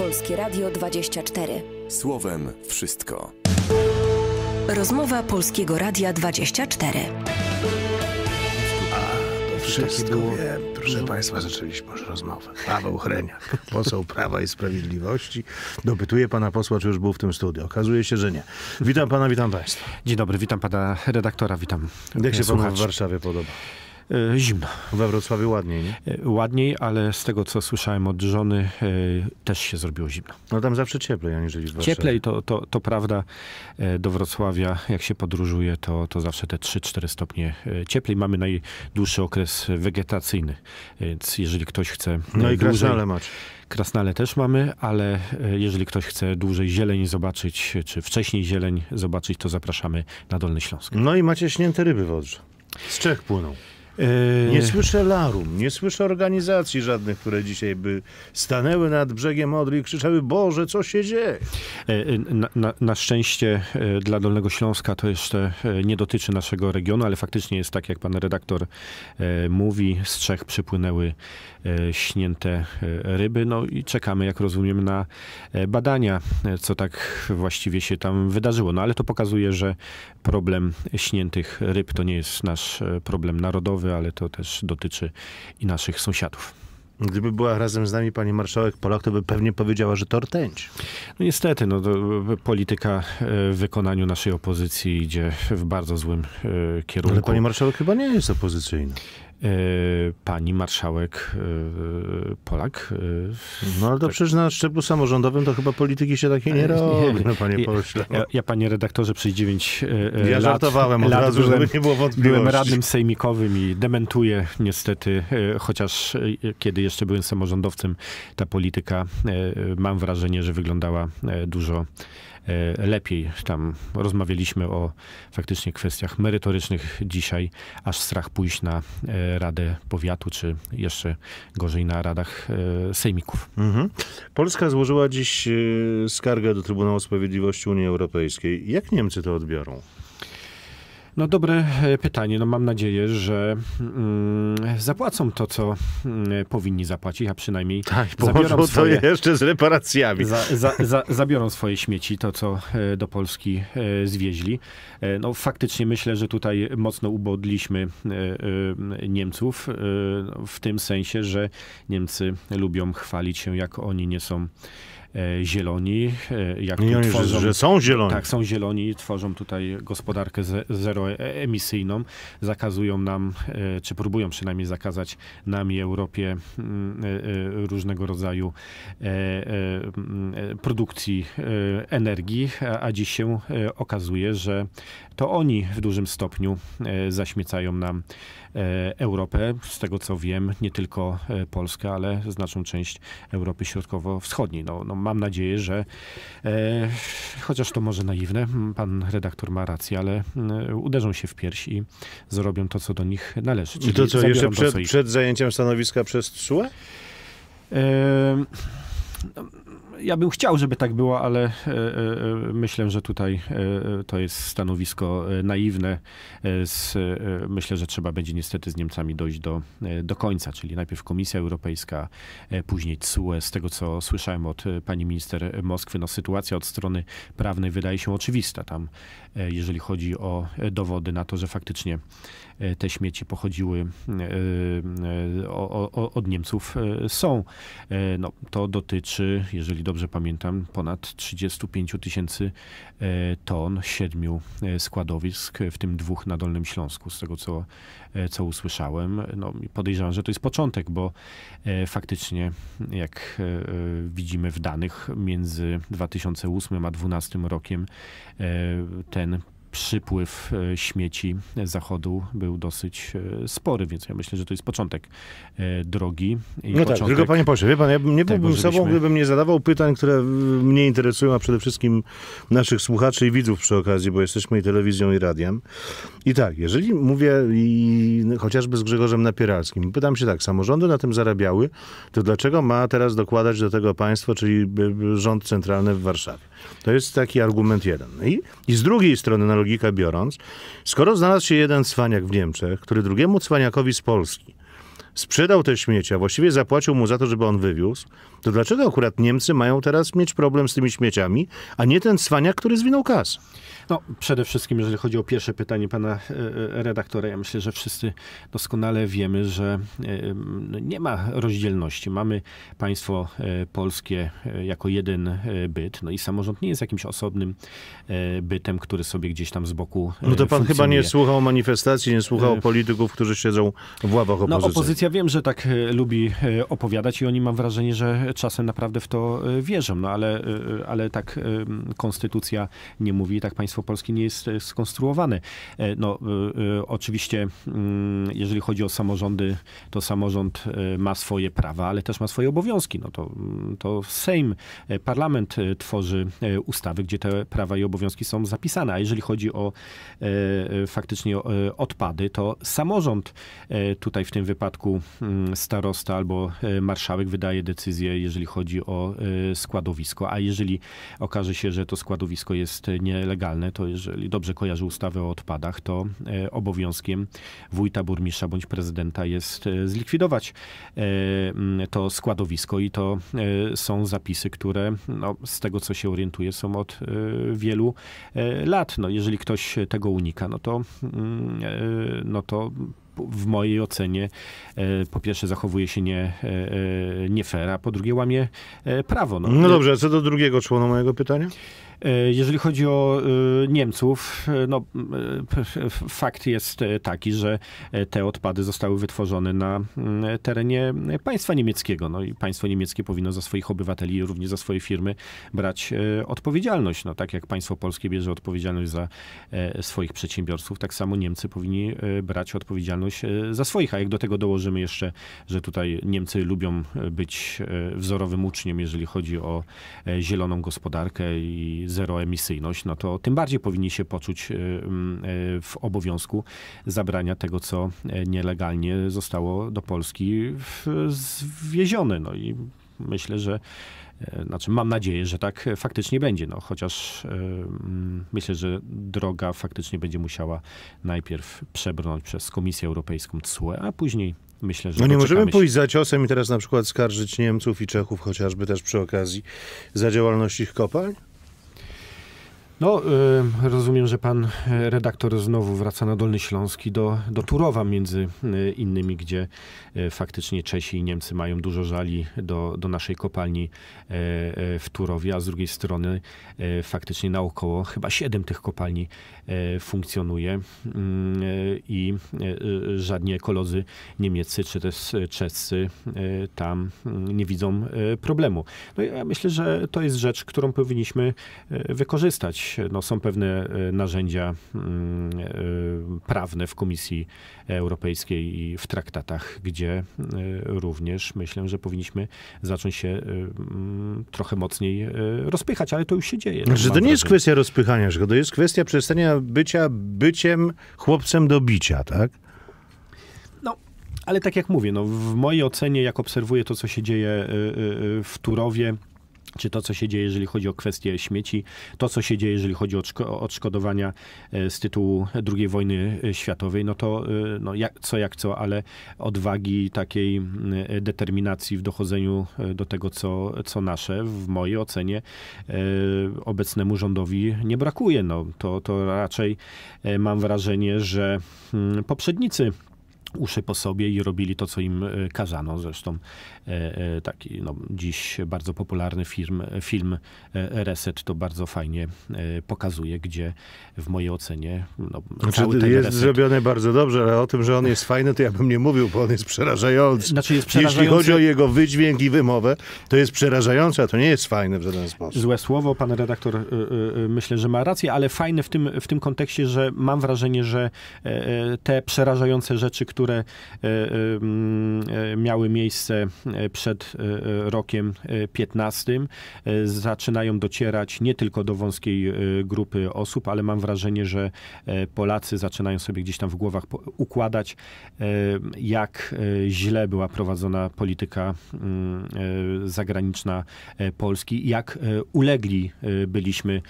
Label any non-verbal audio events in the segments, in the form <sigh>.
Polskie Radio 24. Słowem wszystko. Rozmowa Polskiego Radia 24. Wszystko było... wiem. Proszę Państwa, zaczęliśmy już rozmowę. Paweł Hreniak, poseł Prawa i Sprawiedliwości. Dopytuję Pana posła, czy już był w tym studiu. Okazuje się, że nie. Witam Pana, witam Państwa. Dzień dobry, witam Pana redaktora, witam Jak się Panu w Warszawie podoba? E, zimno. We Wrocławiu ładniej, nie? E, ładniej, ale z tego, co słyszałem od żony, e, też się zrobiło zimno. No tam zawsze cieplej, aniżeli w Warszawie. Cieplej, to, to, to prawda. Do Wrocławia, jak się podróżuje, to, to zawsze te 3-4 stopnie cieplej. Mamy najdłuższy okres wegetacyjny, więc jeżeli ktoś chce... No i krasnale macie. Krasnale też mamy, ale jeżeli ktoś chce dłużej zieleń zobaczyć, czy wcześniej zieleń zobaczyć, to zapraszamy na Dolny Śląsk. No i macie śnięte ryby w Odrze. Z Czech płyną. Yy. Nie słyszę larum, nie słyszę organizacji żadnych, które dzisiaj by stanęły nad brzegiem Odry i krzyczały Boże, co się dzieje? Yy, yy, na, na, na szczęście dla Dolnego Śląska to jeszcze nie dotyczy naszego regionu, ale faktycznie jest tak, jak pan redaktor mówi, z Czech przypłynęły śnięte ryby, no i czekamy, jak rozumiem, na badania, co tak właściwie się tam wydarzyło. No ale to pokazuje, że problem śniętych ryb to nie jest nasz problem narodowy, ale to też dotyczy i naszych sąsiadów. Gdyby była razem z nami pani marszałek Polak, to by pewnie powiedziała, że to rtęć. No niestety, no, e, polityka e, w wykonaniu naszej opozycji idzie w bardzo złym e, kierunku. Ale pani marszałek chyba nie jest opozycyjna. E, pani marszałek e, Polak. E, no ale to tak. przecież na szczeblu samorządowym to chyba polityki się takie nie robi, no panie pośle. Ja, ja panie redaktorze przez 9 ja lat... Ja żartowałem od razu, byłem, żeby nie było wątpliwości. Byłem radnym sejmikowym i dementuję niestety, chociaż kiedy jeszcze byłem samorządowcem, ta polityka mam wrażenie, że wyglądała dużo E, lepiej. Tam rozmawialiśmy o faktycznie kwestiach merytorycznych dzisiaj, aż strach pójść na e, Radę Powiatu, czy jeszcze gorzej na Radach e, Sejmików. Mhm. Polska złożyła dziś skargę do Trybunału Sprawiedliwości Unii Europejskiej. Jak Niemcy to odbiorą? No dobre e, pytanie. No mam nadzieję, że mm, zapłacą to, co mm, powinni zapłacić, a przynajmniej tak, zabiorą swoje, to <laughs> jeszcze z reparacjami. Za, za, za, zabiorą swoje śmieci, to co e, do Polski e, zwieźli. E, no faktycznie myślę, że tutaj mocno ubodliśmy e, e Niemców w tym sensie, że Niemcy lubią chwalić się, jak oni nie są E, zieloni. E, jak Nie, tworzą, że, że są zieloni. Tak, są zieloni, tworzą tutaj gospodarkę zeroemisyjną, e, zakazują nam, czy próbują przynajmniej zakazać nam i Europie mm, różnego rodzaju mm, produkcji energii, a dziś się okazuje, że to oni w dużym stopniu zaśmiecają nam Europę. Z tego co wiem, nie tylko Polskę, ale znaczną część Europy Środkowo-Wschodniej. No, no mam nadzieję, że e, chociaż to może naiwne, pan redaktor ma rację, ale e, uderzą się w pierś i zrobią to, co do nich należy. I to co, jeszcze przed, to, co ich... przed zajęciem stanowiska przez TSUE? E, no, ja bym chciał, żeby tak było, ale e, e, e, myślę, że tutaj to jest stanowisko naiwne. Myślę, że trzeba będzie niestety z Niemcami dojść do, do końca, czyli najpierw Komisja Europejska, później CUE. Z tego, co słyszałem od pani minister Moskwy, no sytuacja od strony prawnej wydaje się oczywista tam, jeżeli chodzi o dowody na to, że faktycznie te śmieci pochodziły od Niemców są. No, to dotyczy dotyczy, jeżeli dobrze pamiętam, ponad 35 tysięcy e, ton siedmiu e, składowisk, w tym dwóch na Dolnym Śląsku, z tego co, e, co usłyszałem. No, podejrzewam, że to jest początek, bo faktycznie, jak widzimy w danych, między 2008 a 2012 rokiem ten przypływ e, śmieci zachodu był dosyć e, spory, więc ja myślę, że to jest początek e, drogi. no tak, tylko panie pośle, wie pan, ja nie byłbym żebyśmy... sobą, gdybym nie zadawał pytań, które mnie interesują, a przede wszystkim naszych słuchaczy i widzów przy okazji, bo jesteśmy i telewizją, i radiem. I tak, jeżeli mówię i chociażby z Grzegorzem Napieralskim, pytam się tak, samorządy na tym zarabiały, to dlaczego ma teraz dokładać do tego państwo, czyli rząd centralny w Warszawie? To jest taki argument jeden. I, I z drugiej strony, na logikę biorąc, skoro znalazł się jeden cwaniak w Niemczech, który drugiemu cwaniakowi z Polski sprzedał te śmieci, a właściwie zapłacił mu za to, żeby on wywiózł, to dlaczego akurat Niemcy mają teraz mieć problem z tymi śmieciami, a nie ten cwaniak, który zwinął kas? No, przede wszystkim, jeżeli chodzi o pierwsze pytanie pana e, e, redaktora, ja myślę, że wszyscy doskonale wiemy, że e, nie ma rozdzielności. Mamy państwo polskie jako jeden byt, no i samorząd nie jest jakimś osobnym bytem, który sobie gdzieś tam z boku No to pan chyba nie słuchał manifestacji, nie słuchał polityków, którzy siedzą w ławach no, opozycji. No, opozycja wiem, że tak e, lubi e, opowiadać i oni mam wrażenie, że czasem naprawdę w to e, wierzą, no ale, ale tak konstytucja nie mówi, tak państwo polskie nie jest skonstruowane. No oczywiście, mm, jeżeli chodzi o samorządy, to samorząd ma swoje prawa, ale też ma swoje obowiązki. No to, mm, to Sejm, parlament tworzy ustawy, gdzie te prawa i obowiązki są zapisane. A jeżeli chodzi o faktycznie odpady, to samorząd tutaj w tym wypadku Mm, starosta albo e, marszałek wydaje decyzję, jeżeli chodzi o e, składowisko, a jeżeli okaże się, że to składowisko jest nielegalne, to jeżeli dobrze kojarzy ustawę o odpadach, to e, obowiązkiem wójta, burmistrza bądź prezydenta jest zlikwidować to składowisko i to są zapisy, które no, z tego co się orientuję są od wielu lat. No, jeżeli ktoś tego unika, no to, mm, no to w mojej ocenie e, po pierwsze zachowuje się nie, e, e, nie fair, a po drugie łamie prawo. No, no dobrze, co do drugiego członu mojego pytania? E, jeżeli chodzi o e, Niemców, e, no, fakt jest taki, że te odpady zostały wytworzone na mm, terenie państwa niemieckiego. No i państwo niemieckie powinno za swoich obywateli, również za swoje firmy brać odpowiedzialność. No, tak jak państwo polskie bierze odpowiedzialność za swoich przedsiębiorców, tak samo Niemcy powinni brać odpowiedzialność za swoich. A jak do tego dołożymy jeszcze, że tutaj Niemcy lubią być wzorowym uczniem, jeżeli chodzi o zieloną gospodarkę i zeroemisyjność, no to tym bardziej powinni się poczuć y, mm, y, w obowiązku zabrania tego, co e, nielegalnie zostało do Polski zwiezione. No i myślę, że e, znaczy, mam nadzieję, że tak faktycznie będzie, no, chociaż e, mm, myślę, że droga faktycznie będzie musiała najpierw przebrnąć przez Komisję Europejską CUE, a później myślę, że. No nie możemy się. pójść za ciosem i teraz na przykład skarżyć Niemców i Czechów chociażby też przy okazji za działalność ich kopalń? No, y, rozumiem, że pan y, redaktor znowu wraca na Dolny Śląski do, do Turowa między y, innymi, gdzie faktycznie Czesi i Niemcy mają dużo żali do, do naszej kopalni w Turowie, a z drugiej strony faktycznie naokoło chyba siedem tych kopalni funkcjonuje mm, i żadni ekolodzy niemieccy czy też czescy tam nie widzą problemu. No ja myślę, że to jest rzecz, którą powinniśmy wykorzystać no, są pewne e, narzędzia mm, e, prawne w Komisji Europejskiej i w traktatach, gdzie e, również myślę, że powinniśmy zacząć się mm, trochę mocniej rozpychać, ale to już się dzieje. Tak że to nie jest kwestia rozpychania że to jest kwestia przestania bycia byciem chłopcem do bicia, tak? No, ale tak jak mówię, no, w mojej ocenie, jak obserwuję to, co się dzieje w Turowie, czy to, co się dzieje, jeżeli chodzi o kwestie śmieci, to, co się dzieje, jeżeli chodzi o odszkodowania e, z tytułu II wojny e, światowej, no to e, no jak, co jak co, ale odwagi, takiej determinacji w dochodzeniu do tego, co, co nasze, w mojej ocenie obecnemu rządowi nie brakuje. No, to, to raczej mam wrażenie, że mm, poprzednicy uszy po sobie i robili to, co im e, kazano. Zresztą e, e, taki no, dziś bardzo popularny film, film Reset to bardzo fajnie pokazuje, gdzie w mojej ocenie no, znaczy, jest reset... zrobiony bardzo dobrze, ale o tym, że on jest fajny, to ja bym nie mówił, bo on jest przerażający. Znaczy jest przerażający... Jeśli chodzi o jego wydźwięk i wymowę, to jest przerażające, a to nie jest fajne w żaden sposób. Złe słowo, pan redaktor myślę, że ma rację, ale fajne w tym, w tym kontekście, że mam wrażenie, że te przerażające rzeczy, które które e, e, mm, e, miały miejsce przed rokiem 15, zaczynają docierać nie tylko do wąskiej grupy osób, ale mam wrażenie, że Polacy zaczynają sobie gdzieś tam w głowach układać, jak źle była prowadzona polityka mm, zagraniczna Polski, jak ulegli byliśmy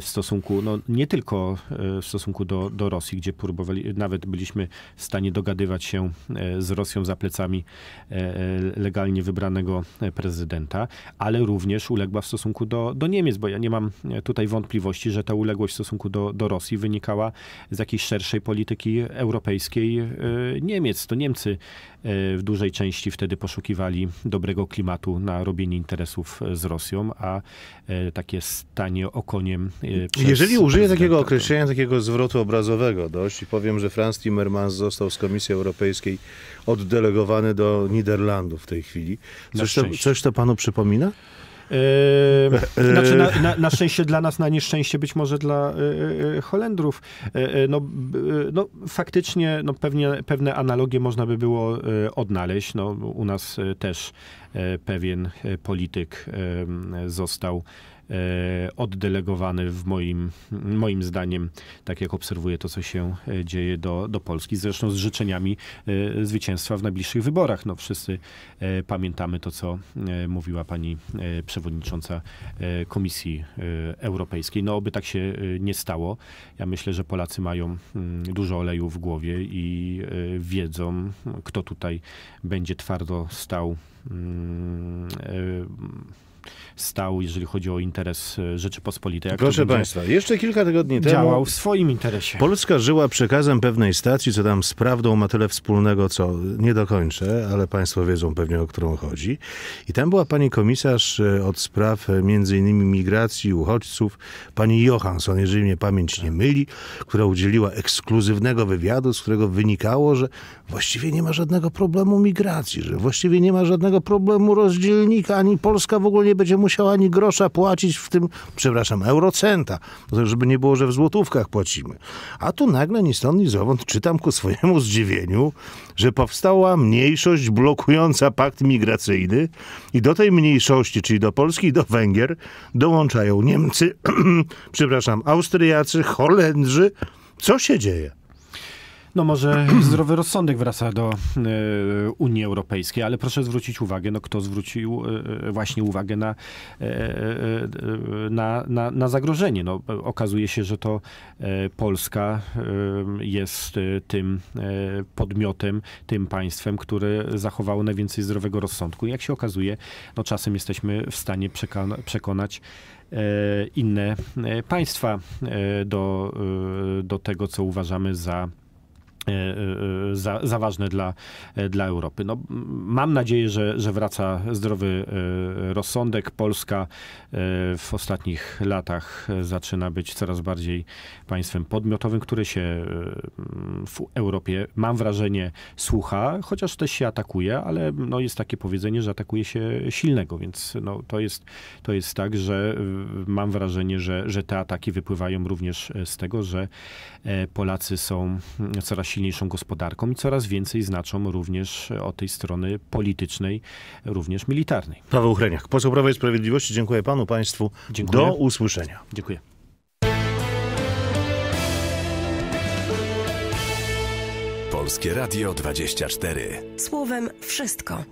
w stosunku, no nie tylko w stosunku do, do Rosji, gdzie próbowali, nawet byliśmy w stanie dogadywać się e, z Rosją za plecami e, e, legalnie wybranego prezydenta, ale również uległa w stosunku do, do Niemiec, bo ja nie mam tutaj wątpliwości, że ta uległość w stosunku do, do Rosji wynikała z jakiejś szerszej polityki europejskiej Niemiec. To Niemcy w dużej części wtedy poszukiwali dobrego klimatu na robienie interesów z Rosją, a takie stanie okoniem. Jeżeli użyję takiego określenia, takiego zwrotu obrazowego dość i powiem, że Franz Timmermans został z Komisji Europejskiej Europejskiej oddelegowany do Niderlandów w tej chwili. Zresztą, coś to panu przypomina? Yy, <laughs> znaczy na, na, na, szczęście dla nas, na nieszczęście być może dla yy, Holendrów. Yy, no, no, faktycznie no, pewnie, pewne analogie można by było odnaleźć. No, u nas też E, pewien e, polityk e, został oddelegowany w moim, moim zdaniem, tak jak obserwuję to, co się dzieje do, do Polski. Zresztą z życzeniami zwycięstwa w najbliższych wyborach. No, wszyscy pamiętamy to, co mówiła pani przewodnicząca Komisji Europejskiej. No, oby tak się nie stało. Ja myślę, że Polacy mają mm, dużo oleju w głowie i wiedzą, kto tutaj będzie twardo stał mm, eh, stał, jeżeli chodzi o interes e, Rzeczypospolitej. Jak Proszę Państwa, jeszcze kilka tygodni działał temu... Działał w swoim interesie. Polska żyła przekazem pewnej stacji, co tam z prawdą ma tyle wspólnego, co nie dokończę, ale Państwo wiedzą pewnie, o którą chodzi. I tam była pani komisarz e, od spraw e, między innymi migracji, uchodźców, pani Johansson, jeżeli mnie pamięć nie myli, która udzieliła ekskluzywnego wywiadu, z którego wynikało, że właściwie nie ma żadnego problemu migracji, że właściwie nie ma żadnego problemu rozdzielnika, ani Polska w ogóle nie nie będzie musiał ani grosza płacić w tym, przepraszam, eurocenta, żeby nie było, że w złotówkach płacimy. A tu nagle ni stąd, ni zowąd czytam ku swojemu zdziwieniu, że powstała mniejszość blokująca pakt migracyjny i do tej mniejszości, czyli do Polski i do Węgier, dołączają Niemcy, <clears throat> przepraszam, Austriacy, Holendrzy. Co się dzieje? No może <clears throat> zdrowy rozsądek wraca do e, Unii Europejskiej, ale proszę zwrócić uwagę, no kto zwrócił e, e, właśnie uwagę na, na, na, na, zagrożenie. No, okazuje się, że to Polska jest tym podmiotem, tym państwem, które zachowało najwięcej zdrowego rozsądku. jak się okazuje, no czasem jesteśmy w stanie przekonać inne państwa do, do tego, co uważamy za E, e, za, za ważne dla, dla Europy. No, mam nadzieję, że, że wraca zdrowy e, rozsądek. Polska w ostatnich latach zaczyna być coraz bardziej państwem podmiotowym, które się w Europie, mam wrażenie, słucha, chociaż też się atakuje, ale no, jest takie powiedzenie, że atakuje się silnego, więc no, to, jest, to jest tak, że mam wrażenie, że, że te ataki wypływają również z tego, że Polacy są coraz silniejszą gospodarką i coraz więcej znaczą również o tej strony politycznej, również militarnej. Paweł Chreniak, poseł Prawa i Sprawiedliwości, dziękuję panu, państwu. Dziękuję. Do usłyszenia. Dziękuję. Polskie Radio 24. Słowem wszystko.